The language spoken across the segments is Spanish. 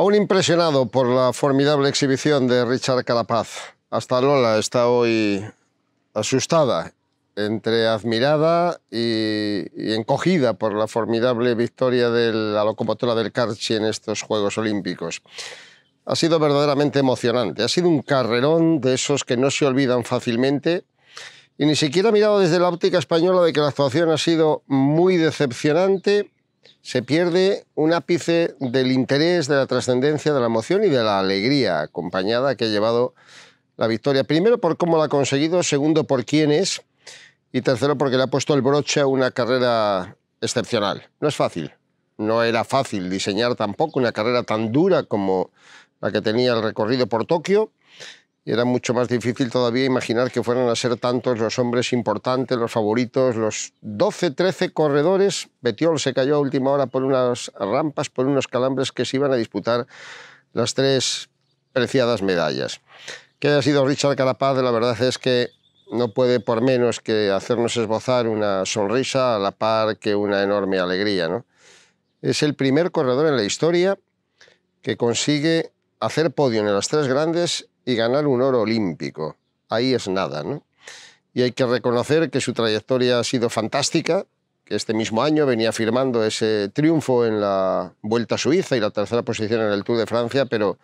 Aún impresionado por la formidable exhibición de Richard Carapaz, hasta Lola está hoy asustada, entre admirada y, encogida por la formidable victoria de la locomotora del Carchi en estos Juegos Olímpicos. Ha sido verdaderamente emocionante, ha sido un carrerón de esos que no se olvidan fácilmente y ni siquiera mirado desde la óptica española de que la actuación ha sido muy decepcionante se pierde un ápice del interés, de la trascendencia, de la emoción y de la alegría acompañada que ha llevado la victoria. Primero por cómo la ha conseguido, segundo por quién es y tercero porque le ha puesto el broche a una carrera excepcional. No es fácil, no era fácil diseñar tampoco una carrera tan dura como la que tenía el recorrido por Tokio y era mucho más difícil todavía imaginar que fueran a ser tantos los hombres importantes, los favoritos, los 12, 13 corredores. Betiol se cayó a última hora por unas rampas, por unos calambres que se iban a disputar las tres preciadas medallas. Que haya sido Richard Carapaz, la verdad es que no puede por menos que hacernos esbozar una sonrisa a la par que una enorme alegría. ¿no? Es el primer corredor en la historia que consigue hacer podio en las tres grandes y ganar un oro olímpico. Ahí es nada, ¿no? Y hay que reconocer que su trayectoria ha sido fantástica, que este mismo año venía firmando ese triunfo en la Vuelta a Suiza y la tercera posición en el Tour de Francia, pero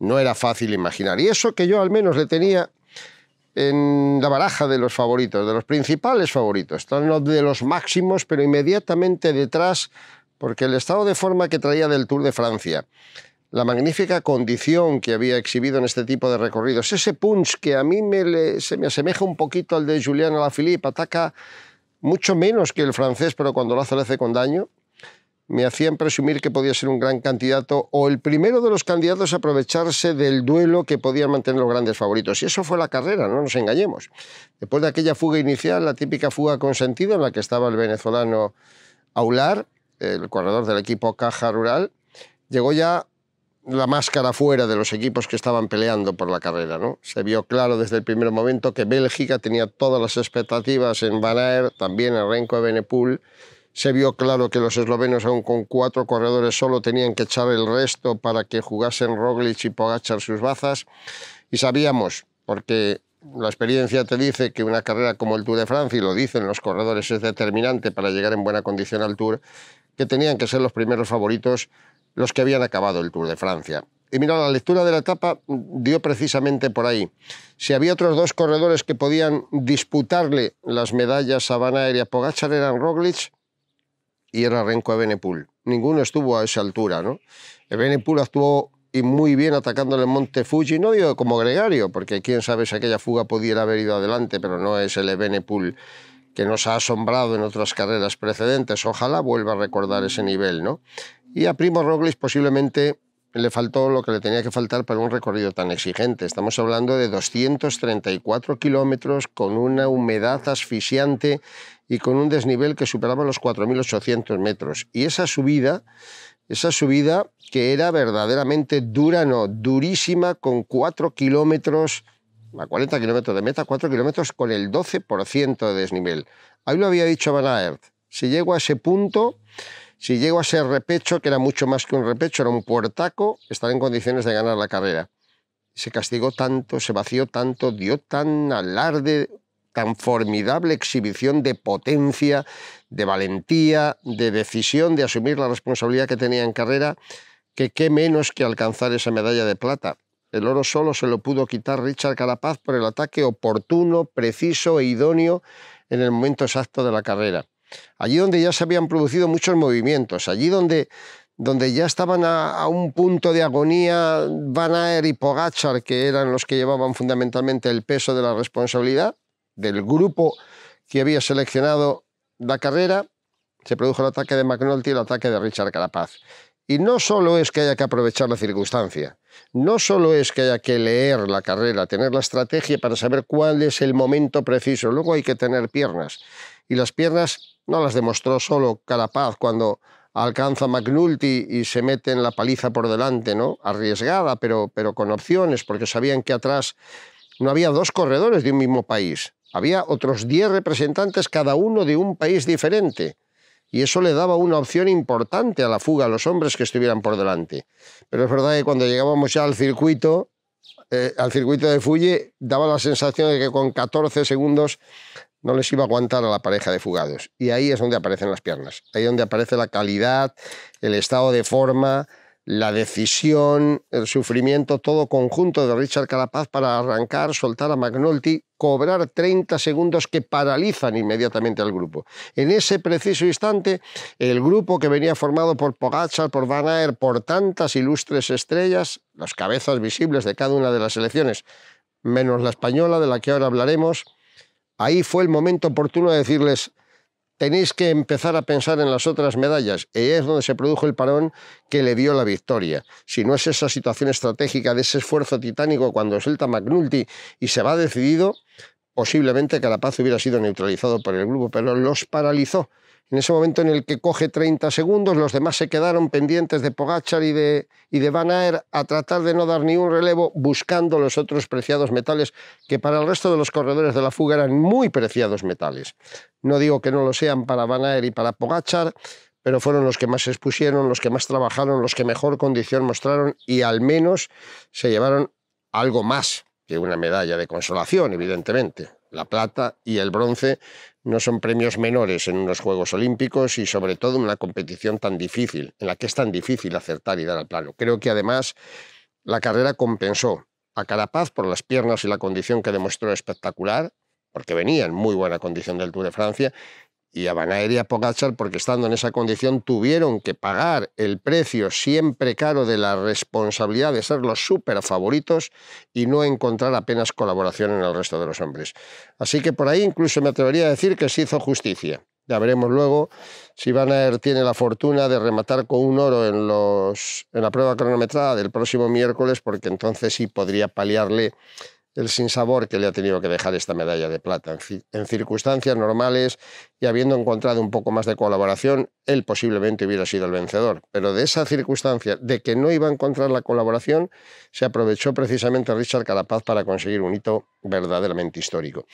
no era fácil imaginar. Y eso que yo al menos le tenía en la baraja de los favoritos, de los principales favoritos, no de los máximos, pero inmediatamente detrás, porque el estado de forma que traía del Tour de Francia, la magnífica condición que había exhibido en este tipo de recorridos, ese punch que a mí me se me asemeja un poquito al de Julián Alaphilippe, ataca mucho menos que el francés, pero cuando lo hace le hace con daño, me hacían presumir que podía ser un gran candidato o el primero de los candidatos a aprovecharse del duelo que podían mantener los grandes favoritos. Y eso fue la carrera, no nos engañemos. Después de aquella fuga inicial, la típica fuga con sentido en la que estaba el venezolano Aular, el corredor del equipo Caja Rural, llegó ya la máscara fuera de los equipos que estaban peleando por la carrera. ¿no? Se vio claro desde el primer momento que Bélgica tenía todas las expectativas en Van Aert, también en Renko de Benepul. Se vio claro que los eslovenos, aún con cuatro corredores, solo tenían que echar el resto para que jugasen Roglic y Pogachar sus bazas. Y sabíamos, porque la experiencia te dice que una carrera como el Tour de Francia, y lo dicen los corredores, es determinante para llegar en buena condición al Tour, que tenían que ser los primeros favoritos los que habían acabado el Tour de Francia. Y mira, la lectura de la etapa dio precisamente por ahí. Si había otros dos corredores que podían disputarle las medallas a Van Aert y Pogacar, eran Roglic y era Renko Evenepoel. Ninguno estuvo a esa altura, ¿no? Evenepoel actuó y muy bien atacando el monte Fuji, no digo como gregario, porque quién sabe si aquella fuga pudiera haber ido adelante, pero no es el Evenepoel que nos ha asombrado en otras carreras precedentes. Ojalá vuelva a recordar ese nivel, ¿no? Y a Primo robles posiblemente le faltó lo que le tenía que faltar para un recorrido tan exigente. Estamos hablando de 234 kilómetros con una humedad asfixiante y con un desnivel que superaba los 4.800 metros. Y esa subida, esa subida que era verdaderamente dura, no, durísima, con 4 kilómetros, a 40 kilómetros de meta, 4 kilómetros con el 12% de desnivel. Ahí lo había dicho Van Aert. Si llego a ese punto si llegó a ser repecho, que era mucho más que un repecho, era un puertaco, estar en condiciones de ganar la carrera. Se castigó tanto, se vació tanto, dio tan alarde, tan formidable exhibición de potencia, de valentía, de decisión, de asumir la responsabilidad que tenía en carrera, que qué menos que alcanzar esa medalla de plata. El oro solo se lo pudo quitar Richard Carapaz por el ataque oportuno, preciso e idóneo en el momento exacto de la carrera allí donde ya se habían producido muchos movimientos, allí donde, donde ya estaban a, un punto de agonía Van Aer y Pogachar, que eran los que llevaban fundamentalmente el peso de la responsabilidad del grupo que había seleccionado la carrera, se produjo el ataque de McNulty y el ataque de Richard Carapaz. Y no solo es que haya que aprovechar la circunstancia, no solo es que haya que leer la carrera, tener la estrategia para saber cuál es el momento preciso, luego hay que tener piernas y las piernas no las demostró solo Carapaz cuando alcanza McNulty y se mete en la paliza por delante, ¿no? Arriesgada, pero, pero con opciones, porque sabían que atrás no había dos corredores de un mismo país, había otros 10 representantes cada uno de un país diferente. Y eso le daba una opción importante a la fuga a los hombres que estuvieran por delante. Pero es verdad que cuando llegábamos ya al circuito, eh, al circuito de Fuye daba la sensación de que con 14 segundos no les iba a aguantar a la pareja de fugados. Y ahí es donde aparecen las piernas, ahí es donde aparece la calidad, el estado de forma, la decisión, el sufrimiento, todo conjunto de Richard Carapaz para arrancar, soltar a McNulty, cobrar 30 segundos que paralizan inmediatamente al grupo. En ese preciso instante, el grupo que venía formado por Pogacar, por Van Aert, por tantas ilustres estrellas, las cabezas visibles de cada una de las selecciones, menos la española de la que ahora hablaremos, ahí fue el momento oportuno de decirles, tenéis que empezar a pensar en las otras medallas. Y es donde se produjo el parón que le dio la victoria. Si no es esa situación estratégica de ese esfuerzo titánico cuando suelta McNulty y se va decidido, Posiblemente que la paz hubiera sido neutralizado por el grupo, pero los paralizó. En ese momento en el que coge 30 segundos, los demás se quedaron pendientes de Pogachar y de, y Van a tratar de no dar ni un relevo, buscando los otros preciados metales que para el resto de los corredores de la fuga eran muy preciados metales. No digo que no lo sean para Van Aert y para Pogachar, pero fueron los que más se expusieron, los que más trabajaron, los que mejor condición mostraron y al menos se llevaron algo más que una medalla de consolación, evidentemente. La plata y el bronce no son premios menores en unos Juegos Olímpicos y sobre todo en una competición tan difícil, en la que es tan difícil acertar y dar al plano. Creo que además la carrera compensó a Carapaz por las piernas y la condición que demostró espectacular, porque venía en muy buena condición del Tour de Francia, y a Van y a Pogacar porque estando en esa condición tuvieron que pagar el precio siempre caro de la responsabilidad de ser los super favoritos y no encontrar apenas colaboración en el resto de los hombres. Así que por ahí incluso me atrevería a decir que se hizo justicia. Ya veremos luego si Van tiene la fortuna de rematar con un oro en, en la prueba cronometrada del próximo miércoles, porque entonces sí podría paliarle el sinsabor que le ha tenido que dejar esta medalla de plata. En, circunstancias normales, y habiendo encontrado un poco más de colaboración, él posiblemente hubiera sido el vencedor. Pero de esa circunstancia, de que no iba a encontrar la colaboración, se aprovechó precisamente Richard Carapaz para conseguir un hito verdaderamente histórico.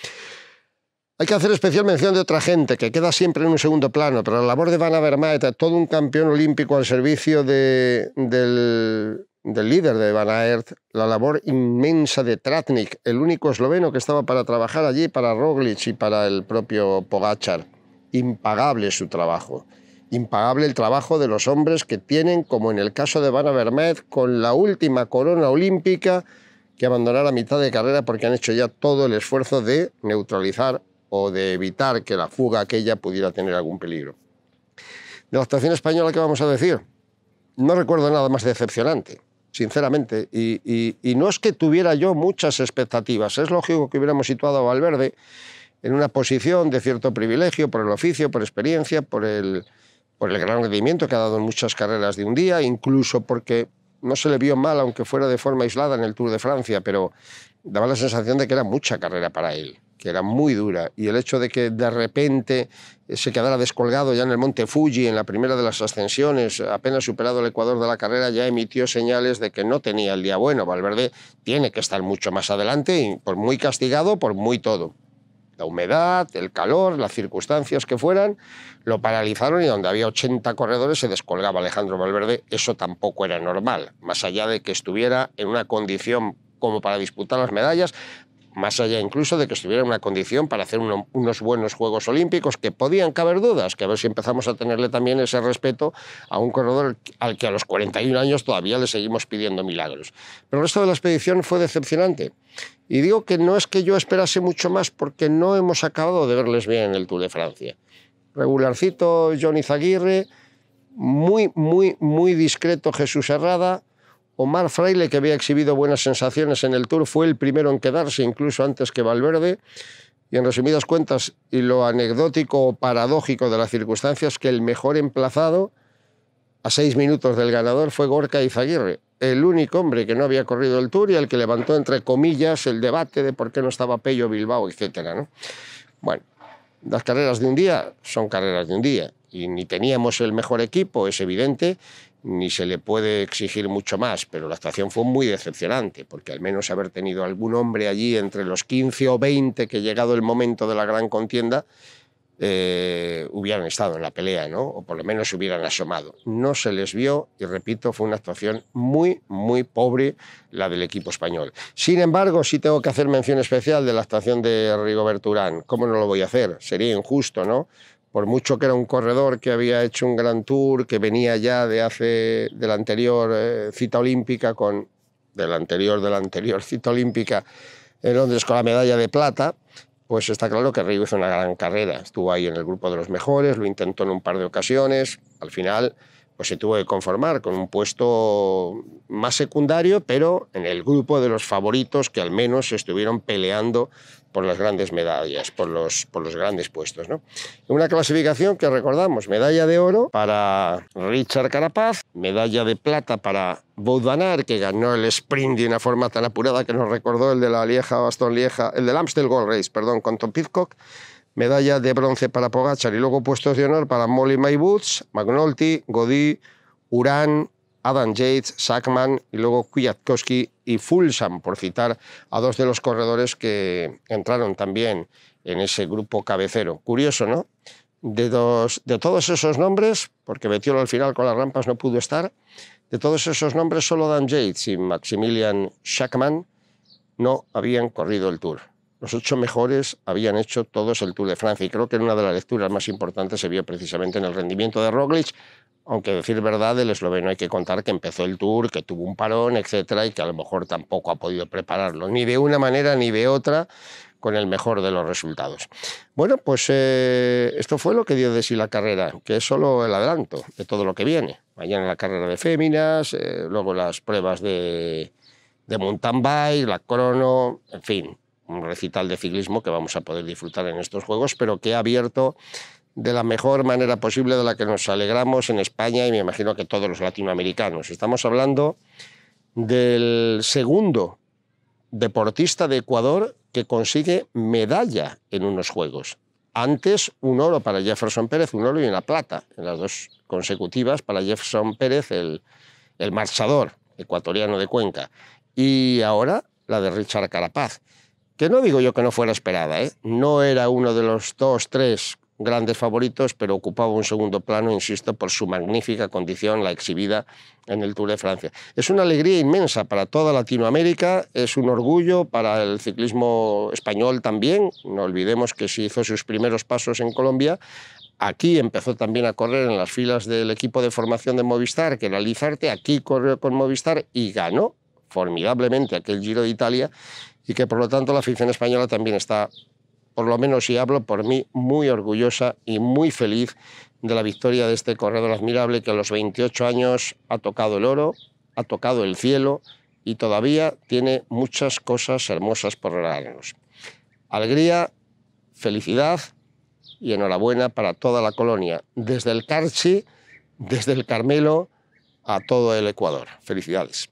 Hay que hacer especial mención de otra gente que queda siempre en un segundo plano, pero la labor de Van Avermaet, todo un campeón olímpico al servicio de, del del líder de Van Aert, la labor inmensa de Tratnik, el único esloveno que estaba para trabajar allí para Roglic y para el propio Pogachar. Impagable su trabajo. Impagable el trabajo de los hombres que tienen, como en el caso de Van Avermaet, con la última corona olímpica que abandonar a mitad de carrera porque han hecho ya todo el esfuerzo de neutralizar o de evitar que la fuga aquella pudiera tener algún peligro. De la actuación española, ¿qué vamos a decir? No recuerdo nada más decepcionante sinceramente. Y, no es que tuviera yo muchas expectativas. Es lógico que hubiéramos situado a Valverde en una posición de cierto privilegio por el oficio, por experiencia, por el gran rendimiento que ha dado en muchas carreras de un día, incluso porque no se le vio mal, aunque fuera de forma aislada en el Tour de Francia, pero daba la sensación de que era mucha carrera para él que era muy dura, y el hecho de que de repente eh, se quedara descolgado ya en el monte Fuji, en la primera de las ascensiones, apenas superado el ecuador de la carrera, ya emitió señales de que no tenía el día bueno. Valverde tiene que estar mucho más adelante, y por muy castigado, por muy todo. La humedad, el calor, las circunstancias que fueran, lo paralizaron y donde había 80 corredores se descolgaba Alejandro Valverde. Eso tampoco era normal, más allá de que estuviera en una condición como para disputar las medallas, más allá incluso de que estuviera en una condición para hacer unos buenos Juegos Olímpicos, que podían caber dudas, que a ver si empezamos a tenerle también ese respeto a un corredor al que a los 41 años todavía le seguimos pidiendo milagros. Pero el resto de la expedición fue decepcionante. Y digo que no es que yo esperase mucho más porque no hemos acabado de verles bien en el Tour de Francia. Regularcito Johnny Zaguirre, muy, muy, muy discreto Jesús Herrada, Omar Fraile, que había exhibido buenas sensaciones en el Tour, fue el primero en quedarse, incluso antes que Valverde. Y en resumidas cuentas, y lo anecdótico o paradójico de las circunstancias, es que el mejor emplazado a seis minutos del ganador fue Gorka Izaguirre, el único hombre que no había corrido el Tour y el que levantó, entre comillas, el debate de por qué no estaba Pello Bilbao, etc. Bueno, las carreras de un día son carreras de un día y ni teníamos el mejor equipo, es evidente, ni se le puede exigir mucho más, pero la actuación fue muy decepcionante, porque al menos haber tenido algún hombre allí entre los 15 o 20 que llegado el momento de la gran contienda, eh, hubieran estado en la pelea, ¿no? o por lo menos se hubieran asomado. No se les vio y, repito, fue una actuación muy, muy pobre la del equipo español. Sin embargo, sí tengo que hacer mención especial de la actuación de Rigoberto Urán. ¿Cómo no lo voy a hacer? Sería injusto, ¿no? por mucho que era un corredor que había hecho un gran tour, que venía ya de hace de la anterior eh, cita olímpica con de anterior de la anterior cita olímpica en Londres con la medalla de plata pues está claro que Río hizo una gran carrera. Estuvo ahí en el grupo de los mejores, lo intentó en un par de ocasiones. Al final pues se tuvo que conformar con un puesto más secundario, pero en el grupo de los favoritos que al menos estuvieron peleando por las grandes medallas, por los, por los grandes puestos. ¿no? Una clasificación que recordamos, medalla de oro para Richard Carapaz, medalla de plata para Boudanar, que ganó el sprint de una forma tan apurada que nos recordó el de la Lieja Bastón Lieja, el del Amstel Gold Race, perdón, con Tom Pidcock, medalla de bronce para Pogachar y luego puestos de honor para Molly May Boots, McNulty, Godí, Urán, Adam Yates, Sackman y luego Kwiatkowski y Fulsam, por citar a dos de los corredores que entraron también en ese grupo cabecero. Curioso, ¿no? De, todos esos nombres, porque metiólo al final con las rampas no pudo estar, de todos esos nombres solo Dan Yates y Maximilian Shackman no habían corrido el Tour los ocho mejores habían hecho todos el Tour de Francia y creo que en una de las lecturas más importantes se vio precisamente en el rendimiento de Roglic, aunque decir verdad, el esloveno hay que contar que empezó el Tour, que tuvo un parón, etcétera, y que a lo mejor tampoco ha podido prepararlo, ni de una manera ni de otra, con el mejor de los resultados. Bueno, pues eh, esto fue lo que dio de sí la carrera, que es solo el adelanto de todo lo que viene. Mañana la carrera de féminas, eh, luego las pruebas de, de mountain la crono, en fin, un recital de ciclismo que vamos a poder disfrutar en estos Juegos, pero que ha abierto de la mejor manera posible de la que nos alegramos en España y me imagino que todos los latinoamericanos. Estamos hablando del segundo deportista de Ecuador que consigue medalla en unos Juegos. Antes un oro para Jefferson Pérez, un oro y una plata, en las dos consecutivas para Jefferson Pérez, el, el marchador ecuatoriano de Cuenca. Y ahora la de Richard Carapaz que no digo yo que no fuera esperada, ¿eh? no era uno de los dos, tres grandes favoritos, pero ocupaba un segundo plano, insisto, por su magnífica condición, la exhibida en el Tour de Francia. Es una alegría inmensa para toda Latinoamérica, es un orgullo para el ciclismo español también. No olvidemos que se hizo sus primeros pasos en Colombia. Aquí empezó también a correr en las filas del equipo de formación de Movistar, que era Lizarte. Aquí corrió con Movistar y ganó formidablemente aquel Giro de Italia y que por lo tanto la afición española también está, por lo menos si hablo por mí, muy orgullosa y muy feliz de la victoria de este corredor admirable que a los 28 años ha tocado el oro, ha tocado el cielo y todavía tiene muchas cosas hermosas por regalarnos. Alegría, felicidad y enhorabuena para toda la colonia, desde el Carchi, desde el Carmelo a todo el Ecuador. Felicidades.